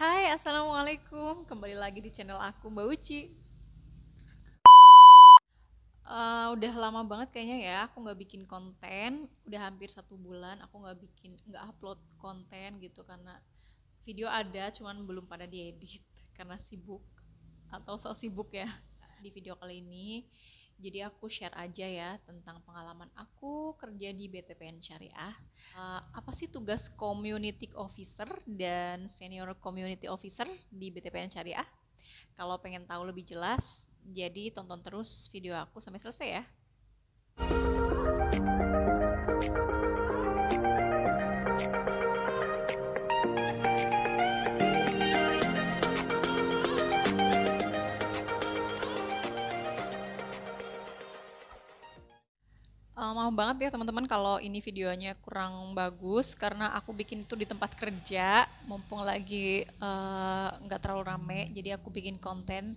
Hai, Assalamualaikum. Kembali lagi di channel aku, Mbak Uci. Uh, udah lama banget kayaknya ya aku nggak bikin konten udah hampir satu bulan aku nggak bikin nggak upload konten gitu karena video ada cuman belum pada diedit karena sibuk atau so sibuk ya di video kali ini jadi aku share aja ya tentang pengalaman aku kerja di BTPN Syariah. Uh, apa sih tugas community officer dan senior community officer di BTPN Syariah? Kalau pengen tahu lebih jelas, jadi tonton terus video aku sampai selesai ya. maaf banget ya teman-teman kalau ini videonya kurang bagus karena aku bikin itu di tempat kerja mumpung lagi eh, nggak uh, terlalu rame jadi aku bikin konten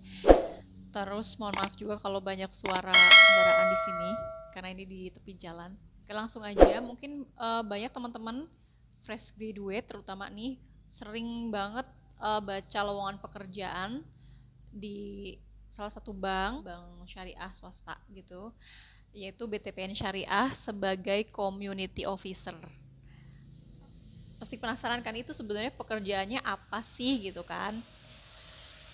terus mohon maaf juga kalau banyak suara kendaraan di sini karena ini di tepi jalan Oke langsung aja mungkin uh, banyak teman-teman fresh graduate terutama nih sering banget uh, baca lowongan pekerjaan di salah satu bank bank syariah swasta gitu yaitu BTPN Syariah sebagai community officer. Pasti penasaran kan itu sebenarnya pekerjaannya apa sih gitu kan?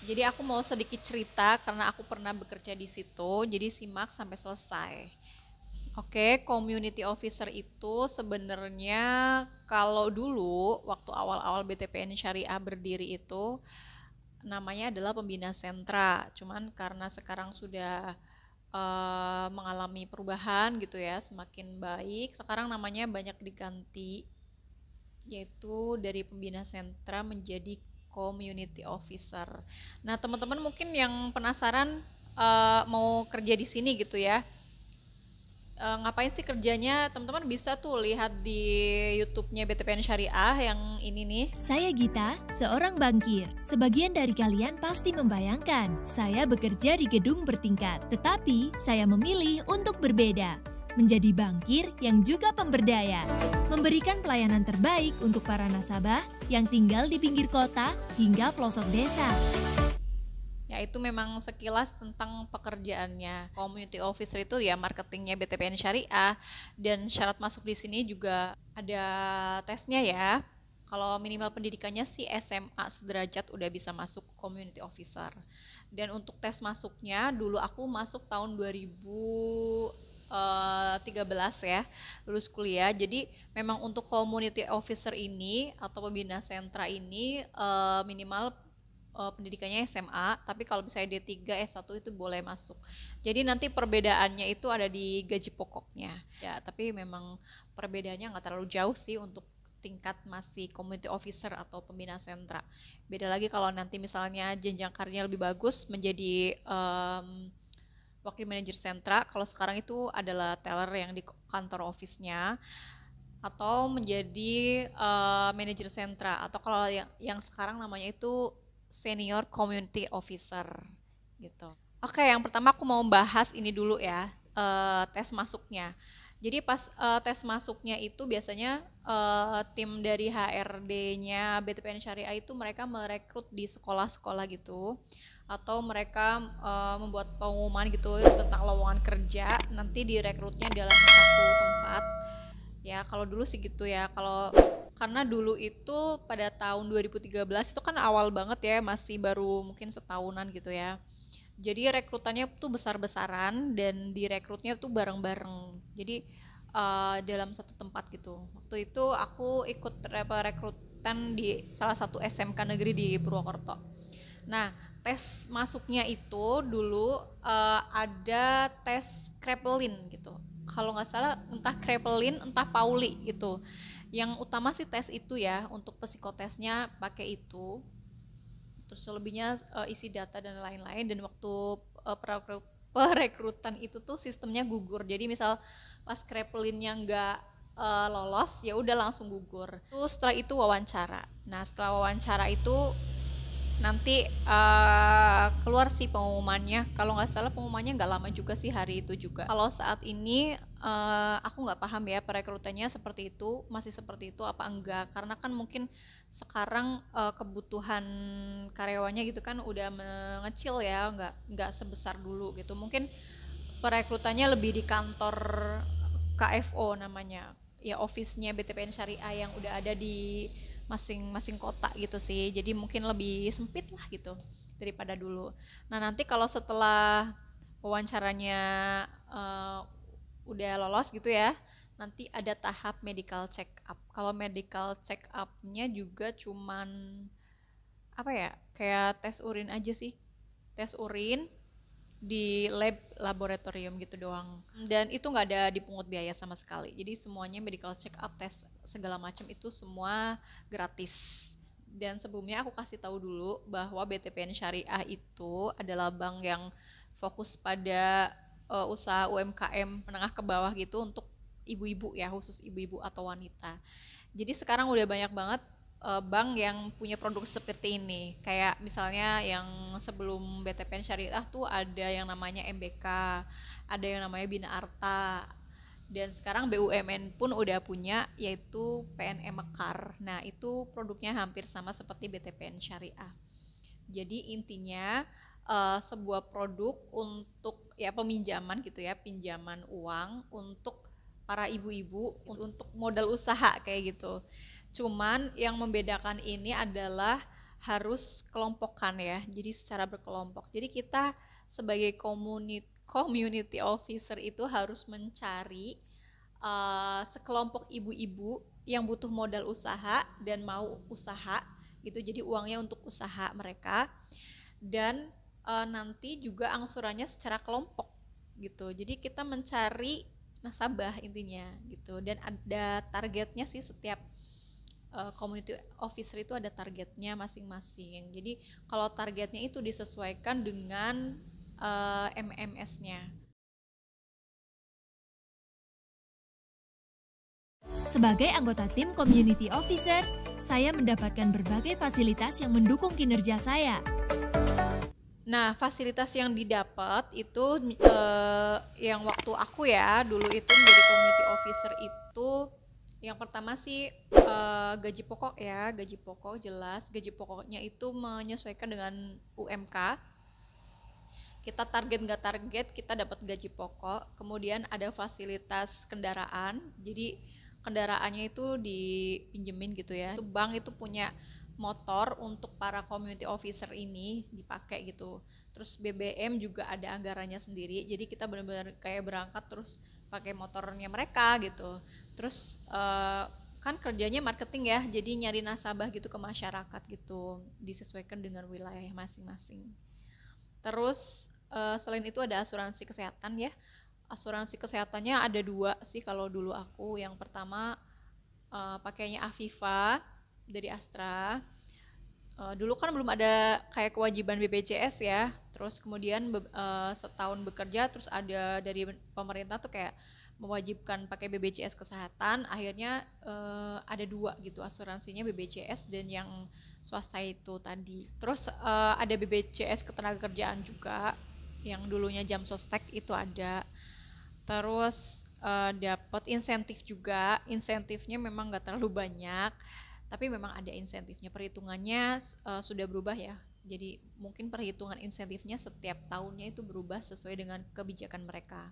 Jadi aku mau sedikit cerita karena aku pernah bekerja di situ, jadi simak sampai selesai. Oke, community officer itu sebenarnya kalau dulu waktu awal-awal BTPN Syariah berdiri itu namanya adalah pembina sentra. Cuman karena sekarang sudah uh, mengalami perubahan gitu ya, semakin baik. Sekarang namanya banyak diganti yaitu dari pembina sentra menjadi community officer. Nah, teman-teman mungkin yang penasaran uh, mau kerja di sini gitu ya uh, ngapain sih kerjanya teman-teman bisa tuh lihat di YouTube-nya BTPN Syariah yang ini nih. Saya Gita, seorang bankir. Sebagian dari kalian pasti membayangkan saya bekerja di gedung bertingkat, tetapi saya memilih untuk berbeda menjadi bankir yang juga pemberdaya, memberikan pelayanan terbaik untuk para nasabah yang tinggal di pinggir kota hingga pelosok desa. Ya itu memang sekilas tentang pekerjaannya. Community officer itu ya marketingnya BTPN Syariah dan syarat masuk di sini juga ada tesnya ya. Kalau minimal pendidikannya sih SMA sederajat udah bisa masuk community officer. Dan untuk tes masuknya dulu aku masuk tahun 2000 eh, ya lulus kuliah. Jadi memang untuk community officer ini atau pembina sentra ini eh, minimal uh, pendidikannya SMA, tapi kalau misalnya D3 S1 itu boleh masuk. Jadi nanti perbedaannya itu ada di gaji pokoknya. Ya, tapi memang perbedaannya nggak terlalu jauh sih untuk tingkat masih community officer atau pembina sentra. Beda lagi kalau nanti misalnya jenjang karirnya lebih bagus menjadi um, wakil manajer sentra, kalau sekarang itu adalah teller yang di kantor office-nya atau menjadi uh, manajer sentra atau kalau yang, yang sekarang namanya itu senior community officer gitu. Oke, yang pertama aku mau bahas ini dulu ya, eh, tes masuknya. Jadi pas eh, tes masuknya itu biasanya eh, tim dari HRD-nya BTPN Syariah itu mereka merekrut di sekolah-sekolah gitu atau mereka membuat pengumuman gitu tentang lowongan kerja nanti direkrutnya dalam satu tempat. Ya, kalau dulu sih gitu ya. Kalau karena dulu itu pada tahun 2013 itu kan awal banget ya masih baru mungkin setahunan gitu ya jadi rekrutannya tuh besar-besaran dan direkrutnya tuh bareng-bareng jadi uh, dalam satu tempat gitu waktu itu aku ikut rekrutan di salah satu SMK negeri di Purwokerto nah tes masuknya itu dulu uh, ada tes krepelin gitu kalau nggak salah entah krepelin entah pauli gitu yang utama sih tes itu ya untuk psikotesnya pakai itu terus selebihnya uh, isi data dan lain-lain dan waktu uh, perekrutan itu tuh sistemnya gugur jadi misal pas krepelinnya nggak uh, lolos ya udah langsung gugur terus setelah itu wawancara nah setelah wawancara itu nanti uh, keluar sih pengumumannya kalau nggak salah pengumumannya nggak lama juga sih hari itu juga kalau saat ini uh, aku nggak paham ya perekrutannya seperti itu masih seperti itu apa enggak karena kan mungkin sekarang uh, kebutuhan karyawannya gitu kan udah mengecil ya nggak nggak sebesar dulu gitu mungkin perekrutannya lebih di kantor KFO namanya ya office-nya BTPN Syariah yang udah ada di masing-masing kota gitu sih jadi mungkin lebih sempit lah gitu daripada dulu nah nanti kalau setelah wawancaranya uh, udah lolos gitu ya nanti ada tahap medical check up kalau medical check upnya juga cuman apa ya kayak tes urin aja sih tes urin di lab laboratorium gitu doang dan itu nggak ada dipungut biaya sama sekali jadi semuanya medical check up tes segala macam itu semua gratis dan sebelumnya aku kasih tahu dulu bahwa BTPN Syariah itu adalah bank yang fokus pada uh, usaha UMKM menengah ke bawah gitu untuk ibu-ibu ya khusus ibu-ibu atau wanita. Jadi sekarang udah banyak banget uh, bank yang punya produk seperti ini. Kayak misalnya yang sebelum BTPN Syariah tuh ada yang namanya MBK, ada yang namanya Bina Arta. Dan sekarang BUMN pun udah punya yaitu PNM Mekar. Nah, itu produknya hampir sama seperti BTPN Syariah. Jadi intinya uh, sebuah produk untuk ya peminjaman gitu ya, pinjaman uang untuk para ibu-ibu untuk modal usaha kayak gitu. Cuman yang membedakan ini adalah harus kelompokkan ya. Jadi secara berkelompok. Jadi kita sebagai community community officer itu harus mencari uh, sekelompok ibu-ibu yang butuh modal usaha dan mau usaha gitu jadi uangnya untuk usaha mereka dan uh, nanti juga angsurannya secara kelompok gitu. Jadi kita mencari nasabah intinya gitu dan ada targetnya sih setiap uh, community officer itu ada targetnya masing-masing. Jadi kalau targetnya itu disesuaikan dengan uh, eh, MMS-nya. Sebagai anggota tim community officer, saya mendapatkan berbagai fasilitas yang mendukung kinerja saya. Nah, fasilitas yang didapat itu eh, yang waktu aku ya dulu itu menjadi community officer itu yang pertama sih eh, gaji pokok ya, gaji pokok jelas, gaji pokoknya itu menyesuaikan dengan UMK. Kita target nggak target, kita dapat gaji pokok. Kemudian ada fasilitas kendaraan, jadi kendaraannya itu dipinjemin gitu ya. Itu bank itu punya motor untuk para community officer ini dipakai gitu. Terus BBM juga ada anggarannya sendiri. Jadi kita benar-benar kayak berangkat terus pakai motornya mereka gitu. Terus uh, kan kerjanya marketing ya, jadi nyari nasabah gitu ke masyarakat gitu, disesuaikan dengan wilayah masing-masing. Terus uh, selain itu ada asuransi kesehatan ya. Asuransi kesehatannya ada dua sih kalau dulu aku. Yang pertama uh, pakainya Aviva, dari Astra uh, dulu kan belum ada kayak kewajiban BPJS ya terus kemudian uh, setahun bekerja terus ada dari pemerintah tuh kayak mewajibkan pakai BPJS kesehatan akhirnya uh, ada dua gitu asuransinya BPJS dan yang swasta itu tadi terus uh, ada BPJS ketenagakerjaan juga yang dulunya jam sostek itu ada terus uh, dapat insentif juga insentifnya memang nggak terlalu banyak tapi memang ada insentifnya perhitungannya uh, sudah berubah ya jadi mungkin perhitungan insentifnya setiap tahunnya itu berubah sesuai dengan kebijakan mereka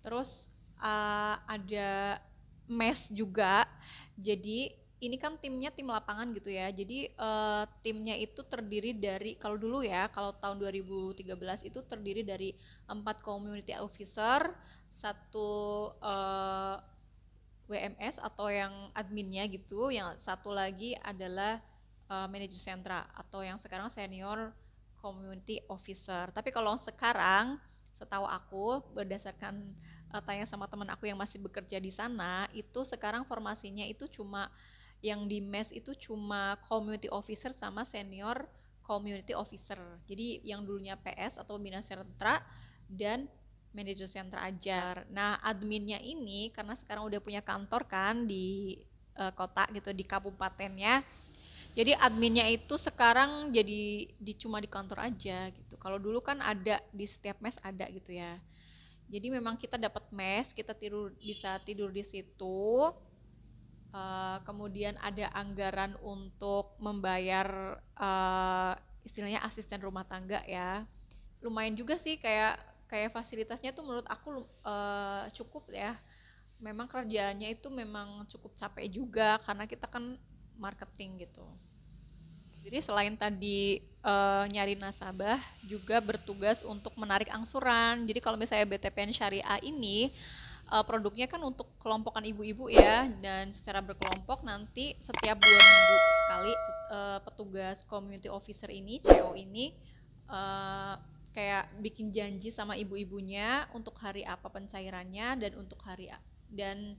terus uh, ada mes juga jadi ini kan timnya tim lapangan gitu ya jadi uh, timnya itu terdiri dari kalau dulu ya kalau tahun 2013 itu terdiri dari empat community officer satu uh, WMS atau yang adminnya gitu, yang satu lagi adalah uh, eh, manajer sentra atau yang sekarang senior community officer. Tapi kalau sekarang setahu aku berdasarkan uh, tanya sama teman aku yang masih bekerja di sana, itu sekarang formasinya itu cuma yang di mes itu cuma community officer sama senior community officer. Jadi yang dulunya PS atau pembina sentra dan manager center ajar. Ya. Nah, adminnya ini karena sekarang udah punya kantor kan di uh, kota gitu di kabupatennya. Jadi adminnya itu sekarang jadi di cuma di kantor aja gitu. Kalau dulu kan ada di setiap mes ada gitu ya. Jadi memang kita dapat mes, kita tidur bisa tidur di situ. Uh, kemudian ada anggaran untuk membayar uh, istilahnya asisten rumah tangga ya. Lumayan juga sih kayak kayak fasilitasnya tuh menurut aku uh, cukup ya memang kerjaannya itu memang cukup capek juga karena kita kan marketing gitu jadi selain tadi uh, nyari nasabah juga bertugas untuk menarik angsuran jadi kalau misalnya BTPN syariah ini uh, produknya kan untuk kelompokan ibu-ibu ya dan secara berkelompok nanti setiap dua minggu sekali uh, petugas community officer ini CEO ini uh, kayak bikin janji sama ibu-ibunya untuk hari apa pencairannya dan untuk hari dan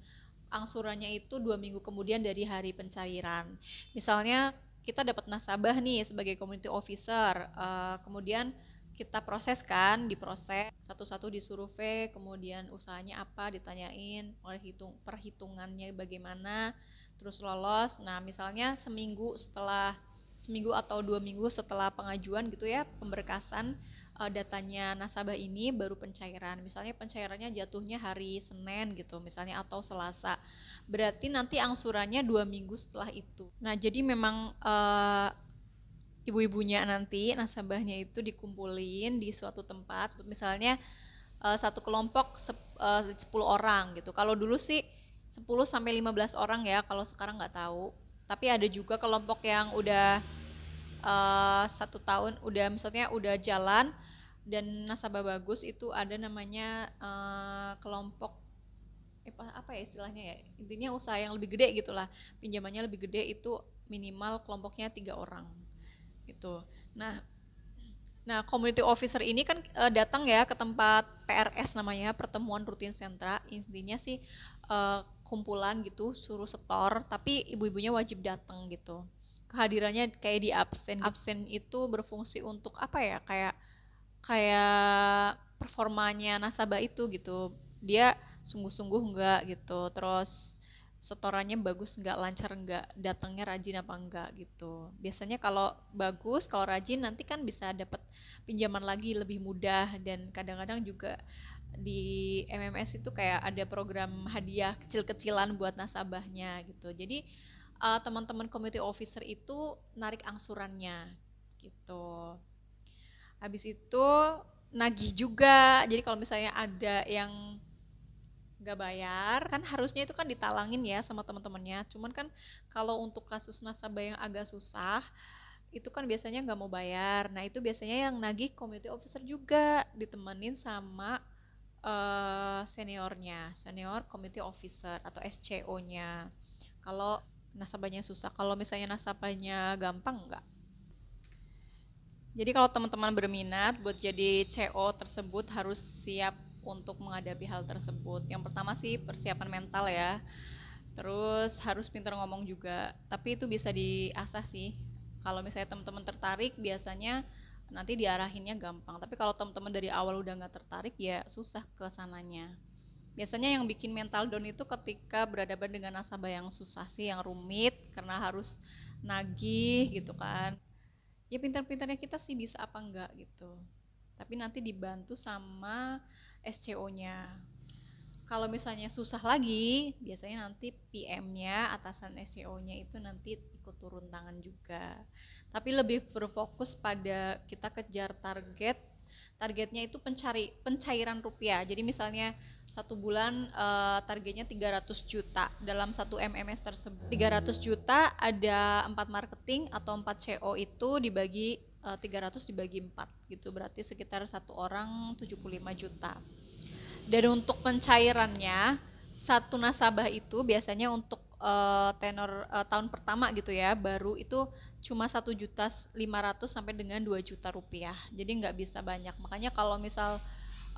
angsurannya itu dua minggu kemudian dari hari pencairan. Misalnya kita dapat nasabah nih sebagai community officer, uh, kemudian kita proses kan, diproses satu-satu disurvei, kemudian usahanya apa ditanyain, oleh hitung perhitungannya bagaimana, terus lolos. Nah misalnya seminggu setelah seminggu atau dua minggu setelah pengajuan gitu ya pemberkasan uh, datanya nasabah ini baru pencairan. Misalnya pencairannya jatuhnya hari Senin gitu, misalnya atau Selasa. Berarti nanti angsurannya dua minggu setelah itu. Nah, jadi memang uh, ibu-ibunya nanti nasabahnya itu dikumpulin di suatu tempat, misalnya uh, satu kelompok sep, uh, 10 orang gitu. Kalau dulu sih 10 sampai 15 orang ya, kalau sekarang nggak tahu. Tapi ada juga kelompok yang udah uh, satu tahun udah misalnya udah jalan dan nasabah bagus itu ada namanya uh, kelompok eh, apa ya istilahnya ya intinya usaha yang lebih gede gitulah pinjamannya lebih gede itu minimal kelompoknya tiga orang gitu nah nah community officer ini kan uh, datang ya ke tempat PRS namanya pertemuan rutin sentra intinya sih uh, kumpulan gitu suruh setor tapi ibu-ibunya wajib datang gitu kehadirannya kayak di absen absen itu berfungsi untuk apa ya kayak kayak performanya nasabah itu gitu dia sungguh-sungguh enggak gitu terus setorannya bagus enggak lancar enggak datangnya rajin apa enggak gitu biasanya kalau bagus kalau rajin nanti kan bisa dapat pinjaman lagi lebih mudah dan kadang-kadang juga di MMS itu kayak ada program hadiah kecil-kecilan buat nasabahnya gitu. Jadi teman eh, teman-teman community officer itu narik angsurannya gitu habis itu nagih juga jadi kalau misalnya ada yang nggak bayar kan harusnya itu kan ditalangin ya sama teman-temannya cuman kan kalau untuk kasus nasabah yang agak susah itu kan biasanya nggak mau bayar nah itu biasanya yang nagih community officer juga ditemenin sama uh, seniornya senior community officer atau SCO-nya kalau nasabahnya susah kalau misalnya nasabahnya gampang nggak jadi kalau teman-teman berminat buat jadi CO tersebut harus siap untuk menghadapi hal tersebut. Yang pertama sih persiapan mental ya. Terus harus pintar ngomong juga. Tapi itu bisa diasah sih. Kalau misalnya teman-teman tertarik biasanya nanti diarahinnya gampang. Tapi kalau teman-teman dari awal udah nggak tertarik ya susah ke sananya. Biasanya yang bikin mental down itu ketika berhadapan dengan nasabah yang susah sih, yang rumit karena harus nagih gitu kan ya pintar-pintarnya kita sih bisa apa enggak gitu tapi nanti dibantu sama SCO-nya kalau misalnya susah lagi biasanya nanti PM-nya atasan sco nya itu nanti ikut turun tangan juga tapi lebih berfokus pada kita kejar target targetnya itu pencari pencairan rupiah jadi misalnya satu bulan uh, targetnya 300 juta dalam satu MMS tersebut 300 juta ada empat marketing atau empat CO itu dibagi uh, eh, 300 dibagi empat gitu berarti sekitar satu orang 75 juta dan untuk pencairannya satu nasabah itu biasanya untuk uh, tenor uh, tahun pertama gitu ya baru itu cuma satu juta 500 sampai dengan 2 juta rupiah jadi nggak bisa banyak makanya kalau misal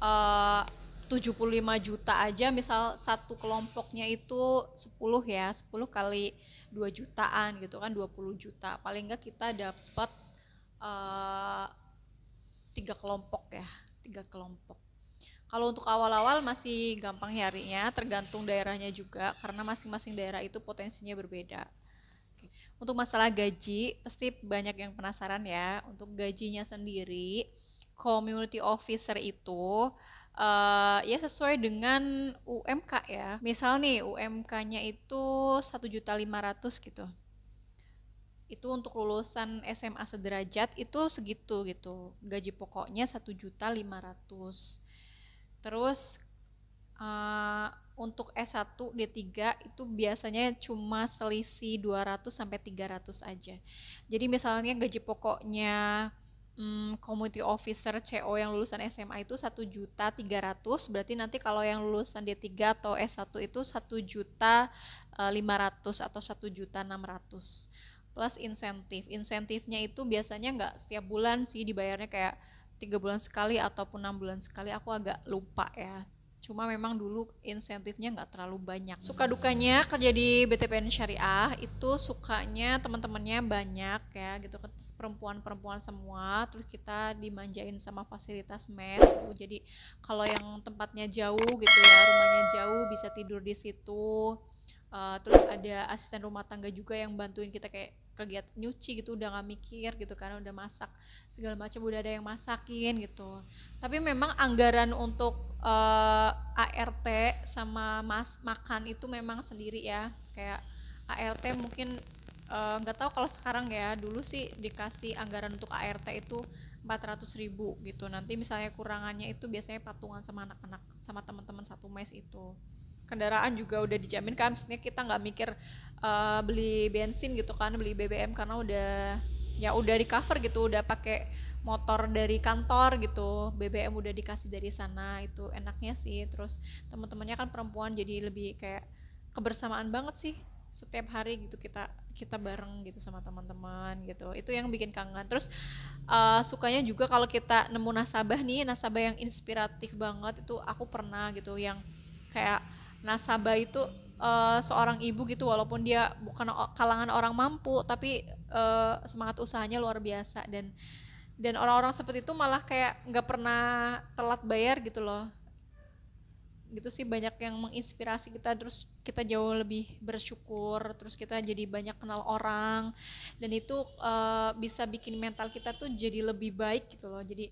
uh, 75 juta aja misal satu kelompoknya itu 10 ya 10 kali 2 jutaan gitu kan 20 juta paling enggak kita dapat uh, tiga kelompok ya tiga kelompok kalau untuk awal-awal masih gampang nyarinya, tergantung daerahnya juga, karena masing-masing daerah itu potensinya berbeda. Untuk masalah gaji, pasti banyak yang penasaran ya. Untuk gajinya sendiri, community officer itu uh, ya sesuai dengan UMK ya. Misal nih UMK-nya itu satu juta lima ratus gitu. Itu untuk lulusan SMA sederajat itu segitu gitu. Gaji pokoknya satu juta lima ratus Terus uh, untuk S1 D3 itu biasanya cuma selisih 200 sampai 300 aja. Jadi misalnya gaji pokoknya hmm, community officer CO yang lulusan SMA itu satu juta tiga ratus berarti nanti kalau yang lulusan D3 atau S1 itu satu juta eh, lima ratus atau satu juta enam ratus plus insentif insentifnya itu biasanya nggak setiap bulan sih dibayarnya kayak tiga bulan sekali ataupun enam bulan sekali aku agak lupa ya Cuma memang dulu insentifnya nggak terlalu banyak. Suka dukanya kerja di BTPN Syariah itu sukanya teman-temannya banyak ya gitu perempuan-perempuan semua. Terus kita dimanjain sama fasilitas mes gitu. Jadi kalau yang tempatnya jauh gitu ya, rumahnya jauh bisa tidur di situ. Uh, terus ada asisten rumah tangga juga yang bantuin kita kayak kegiatan nyuci gitu udah gak mikir gitu karena udah masak segala macam udah ada yang masakin gitu tapi memang anggaran untuk uh, eh, ART sama mas makan itu memang sendiri ya kayak ART mungkin eh, nggak uh, tahu kalau sekarang ya dulu sih dikasih anggaran untuk ART itu 400 ribu gitu nanti misalnya kurangannya itu biasanya patungan sama anak-anak sama teman-teman satu mes itu kendaraan juga udah dijamin kan maksudnya kita nggak mikir uh, beli bensin gitu kan beli BBM karena udah ya udah di cover gitu udah pakai motor dari kantor gitu BBM udah dikasih dari sana itu enaknya sih terus teman-temannya kan perempuan jadi lebih kayak kebersamaan banget sih setiap hari gitu kita kita bareng gitu sama teman-teman gitu itu yang bikin kangen terus uh, sukanya juga kalau kita nemu nasabah nih nasabah yang inspiratif banget itu aku pernah gitu yang kayak nasabah itu uh, seorang ibu gitu walaupun dia bukan kalangan orang mampu tapi uh, semangat usahanya luar biasa dan dan orang-orang seperti itu malah kayak nggak pernah telat bayar gitu loh gitu sih banyak yang menginspirasi kita terus kita jauh lebih bersyukur terus kita jadi banyak kenal orang dan itu uh, bisa bikin mental kita tuh jadi lebih baik gitu loh jadi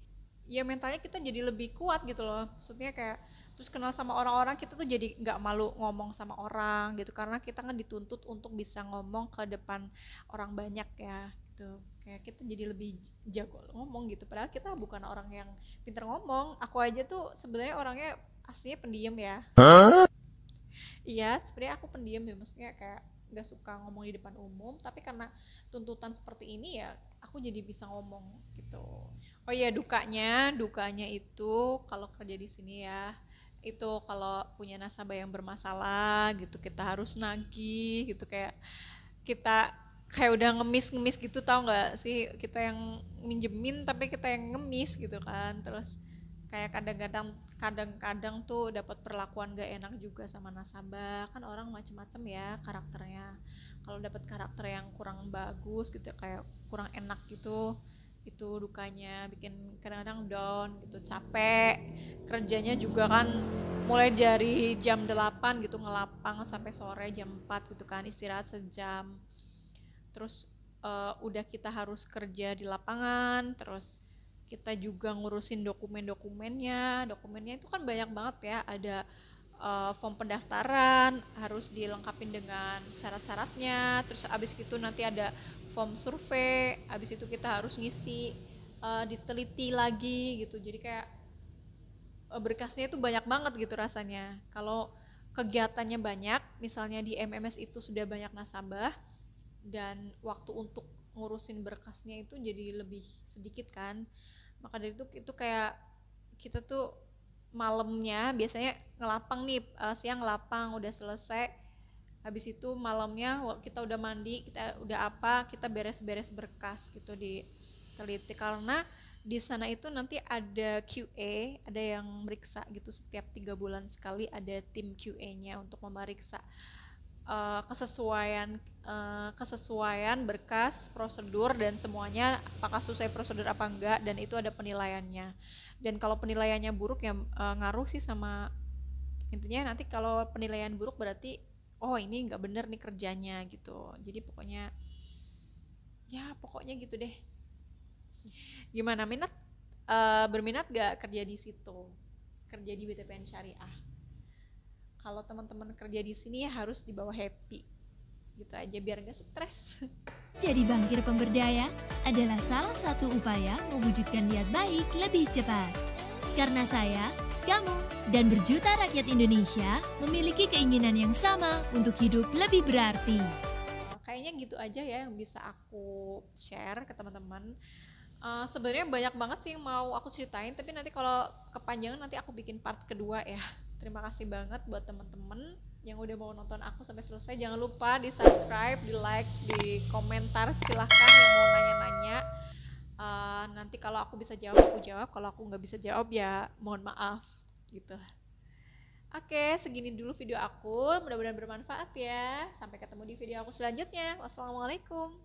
ya mentalnya kita jadi lebih kuat gitu loh maksudnya kayak terus kenal sama orang-orang kita tuh jadi nggak malu ngomong sama orang gitu karena kita kan dituntut untuk bisa ngomong ke depan orang banyak ya gitu kayak kita jadi lebih jago ngomong gitu padahal kita bukan orang yang pintar ngomong aku aja tuh sebenarnya orangnya aslinya pendiam ya huh? iya sebenarnya aku pendiam ya maksudnya kayak nggak suka ngomong di depan umum tapi karena tuntutan seperti ini ya aku jadi bisa ngomong gitu oh iya dukanya dukanya itu kalau kerja di sini ya itu kalau punya nasabah yang bermasalah gitu kita harus nagih gitu kayak kita kayak udah ngemis-ngemis gitu tau nggak sih kita yang minjemin tapi kita yang ngemis gitu kan terus kayak kadang-kadang kadang-kadang tuh dapat perlakuan gak enak juga sama nasabah kan orang macem-macem ya karakternya kalau dapat karakter yang kurang bagus gitu kayak kurang enak gitu itu dukanya bikin kadang-kadang down gitu capek kerjanya juga kan mulai dari jam 8 gitu ngelapang sampai sore jam 4 gitu kan istirahat sejam terus uh, udah kita harus kerja di lapangan terus kita juga ngurusin dokumen-dokumennya dokumennya itu kan banyak banget ya ada uh, form pendaftaran harus dilengkapi dengan syarat-syaratnya terus abis itu nanti ada form survei habis itu kita harus ngisi uh, diteliti lagi gitu jadi kayak uh, berkasnya itu banyak banget gitu rasanya kalau kegiatannya banyak misalnya di MMS itu sudah banyak nasabah dan waktu untuk ngurusin berkasnya itu jadi lebih sedikit kan maka dari itu itu kayak kita tuh malamnya biasanya ngelapang nih eh, siang ngelapang udah selesai habis itu malamnya kita udah mandi kita udah apa kita beres-beres berkas gitu di teliti karena di sana itu nanti ada QA ada yang meriksa gitu setiap tiga bulan sekali ada tim QA-nya untuk memeriksa uh, kesesuaian uh, kesesuaian berkas prosedur dan semuanya apakah sesuai prosedur apa enggak dan itu ada penilaiannya dan kalau penilaiannya buruk ya uh, ngaruh sih sama intinya nanti kalau penilaian buruk berarti oh ini nggak bener nih kerjanya gitu jadi pokoknya ya pokoknya gitu deh gimana minat uh, berminat gak kerja di situ kerja di BTPN Syariah kalau teman-teman kerja di sini ya harus dibawa happy gitu aja biar nggak stres jadi bangkir pemberdaya adalah salah satu upaya mewujudkan niat baik lebih cepat karena saya kamu dan berjuta rakyat Indonesia memiliki keinginan yang sama untuk hidup lebih berarti. Eh, kayaknya gitu aja ya yang bisa aku share ke teman-teman. Uh, Sebenarnya banyak banget sih yang mau aku ceritain, tapi nanti kalau kepanjangan nanti aku bikin part kedua ya. Terima kasih banget buat teman-teman yang udah mau nonton aku sampai selesai. Jangan lupa di subscribe, di like, di komentar. Silahkan yang mau nanya-nanya. Uh, nanti kalau aku bisa jawab aku jawab, kalau aku nggak bisa jawab ya mohon maaf gitu. Oke, segini dulu video aku. Mudah-mudahan bermanfaat ya. Sampai ketemu di video aku selanjutnya. Wassalamualaikum.